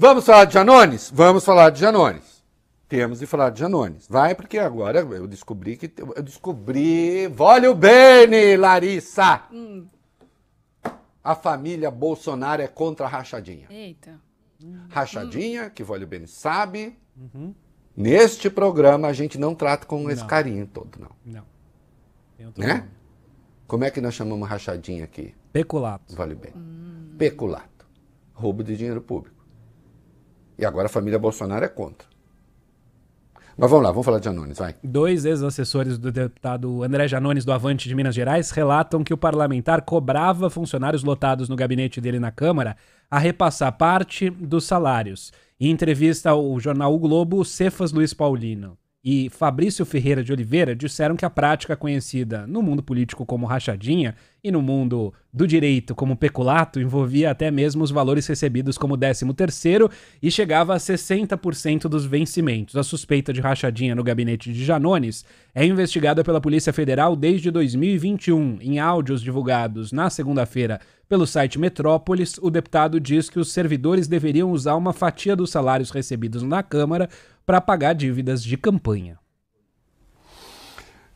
Vamos falar de Janones? Vamos falar de Janones. Temos de falar de Janones. Vai, porque agora eu descobri que. Eu descobri. Olha o Bene, Larissa! Hum. A família Bolsonaro é contra a rachadinha. Eita. Rachadinha, hum. que o Bene sabe. Uhum. Neste programa a gente não trata com não. esse carinho todo, não. Não. Eu né? Como é que nós chamamos rachadinha aqui? Peculato. Vale bem. Hum. Peculato. Roubo de dinheiro público. E agora a família Bolsonaro é contra. Mas vamos lá, vamos falar de Janones, vai. Dois ex-assessores do deputado André Janones do Avante de Minas Gerais relatam que o parlamentar cobrava funcionários lotados no gabinete dele na Câmara a repassar parte dos salários. Em entrevista ao jornal o Globo, Cefas Luiz Paulino e Fabrício Ferreira de Oliveira disseram que a prática conhecida no mundo político como rachadinha e no mundo do direito como peculato envolvia até mesmo os valores recebidos como 13º e chegava a 60% dos vencimentos. A suspeita de rachadinha no gabinete de Janones é investigada pela Polícia Federal desde 2021. Em áudios divulgados na segunda-feira pelo site Metrópolis, o deputado diz que os servidores deveriam usar uma fatia dos salários recebidos na Câmara para pagar dívidas de campanha.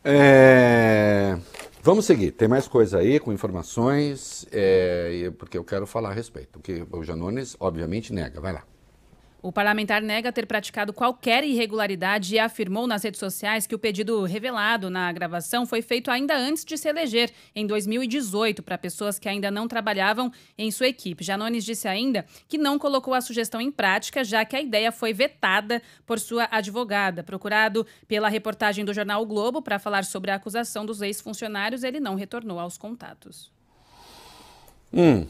É... Vamos seguir, tem mais coisa aí com informações, é... porque eu quero falar a respeito, porque o Janones obviamente nega. Vai lá. O parlamentar nega ter praticado qualquer irregularidade e afirmou nas redes sociais que o pedido revelado na gravação foi feito ainda antes de se eleger, em 2018, para pessoas que ainda não trabalhavam em sua equipe. Janones disse ainda que não colocou a sugestão em prática, já que a ideia foi vetada por sua advogada. Procurado pela reportagem do jornal o Globo para falar sobre a acusação dos ex-funcionários, ele não retornou aos contatos. Hum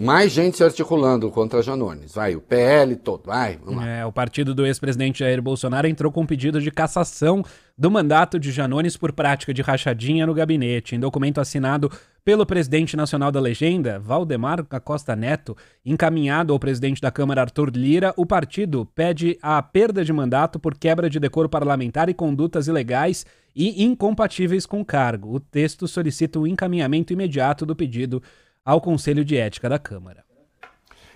mais gente se articulando contra Janones. Vai, o PL todo, vai, vamos lá. É, o partido do ex-presidente Jair Bolsonaro entrou com um pedido de cassação do mandato de Janones por prática de rachadinha no gabinete. Em documento assinado pelo presidente nacional da legenda, Valdemar Costa Neto, encaminhado ao presidente da Câmara, Arthur Lira, o partido pede a perda de mandato por quebra de decoro parlamentar e condutas ilegais e incompatíveis com o cargo. O texto solicita o encaminhamento imediato do pedido ao Conselho de Ética da Câmara.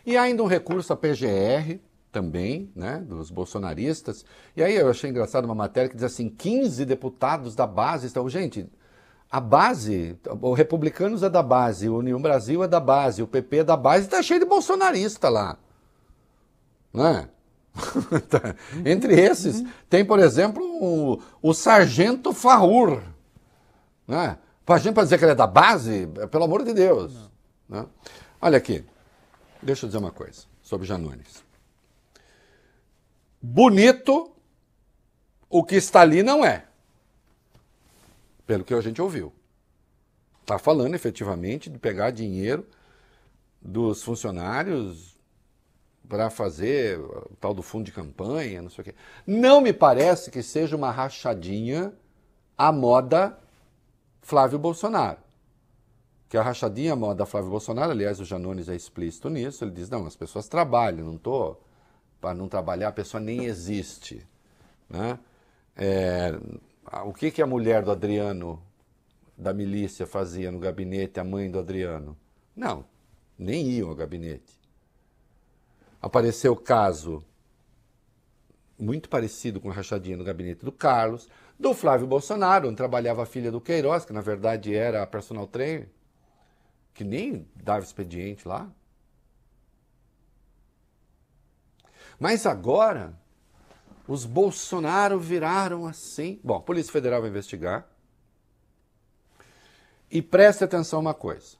E ainda um recurso à PGR, também, né, dos bolsonaristas. E aí eu achei engraçado uma matéria que diz assim: 15 deputados da base estão. Gente, a base, o Republicanos é da base, o União Brasil é da base, o PP é da base, está cheio de bolsonarista lá. Né? Tá. Entre esses, tem, por exemplo, o, o Sargento Farrur. Né? Pra gente dizer que ele é da base, pelo amor de Deus. Não. Né? Olha aqui, deixa eu dizer uma coisa sobre Janones. Bonito, o que está ali não é, pelo que a gente ouviu. Está falando efetivamente de pegar dinheiro dos funcionários para fazer o tal do fundo de campanha, não sei o quê. Não me parece que seja uma rachadinha à moda Flávio Bolsonaro que a rachadinha é da Flávio Bolsonaro, aliás, o Janones é explícito nisso, ele diz, não, as pessoas trabalham, não estou para não trabalhar, a pessoa nem existe, né? É, o que, que a mulher do Adriano, da milícia, fazia no gabinete, a mãe do Adriano? Não, nem iam ao gabinete. Apareceu o caso muito parecido com a rachadinha no gabinete do Carlos, do Flávio Bolsonaro, onde trabalhava a filha do Queiroz, que na verdade era a personal trainer, que nem dava expediente lá. Mas agora, os Bolsonaro viraram assim. Bom, a Polícia Federal vai investigar. E preste atenção uma coisa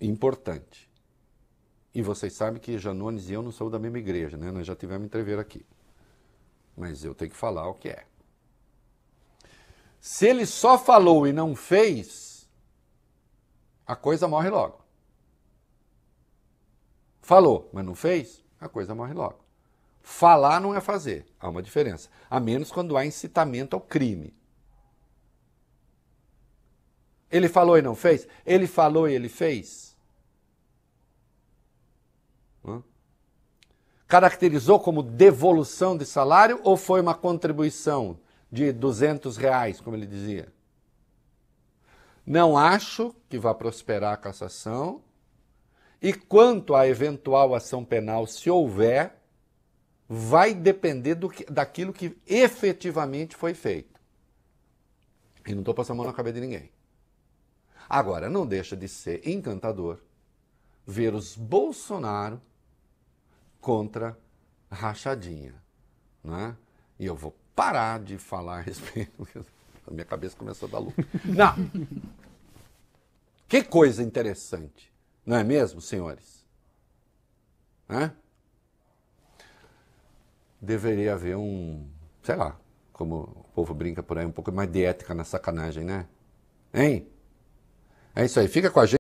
importante. E vocês sabem que Janones e eu não somos da mesma igreja, né? Nós já tivemos entrever aqui. Mas eu tenho que falar o que é. Se ele só falou e não fez, a coisa morre logo. Falou, mas não fez, a coisa morre logo. Falar não é fazer, há uma diferença. A menos quando há incitamento ao crime. Ele falou e não fez? Ele falou e ele fez? Hã? Caracterizou como devolução de salário ou foi uma contribuição de 200 reais, como ele dizia? Não acho que vá prosperar a cassação. E quanto à eventual ação penal, se houver, vai depender do que, daquilo que efetivamente foi feito. E não estou passando a mão na cabeça de ninguém. Agora, não deixa de ser encantador ver os Bolsonaro contra rachadinha. Né? E eu vou parar de falar a respeito. A minha cabeça começou a dar louco Não. que coisa interessante, não é mesmo, senhores? Hã? Deveria haver um, sei lá, como o povo brinca por aí, um pouco mais de ética na sacanagem, né? Hein? É isso aí, fica com a gente.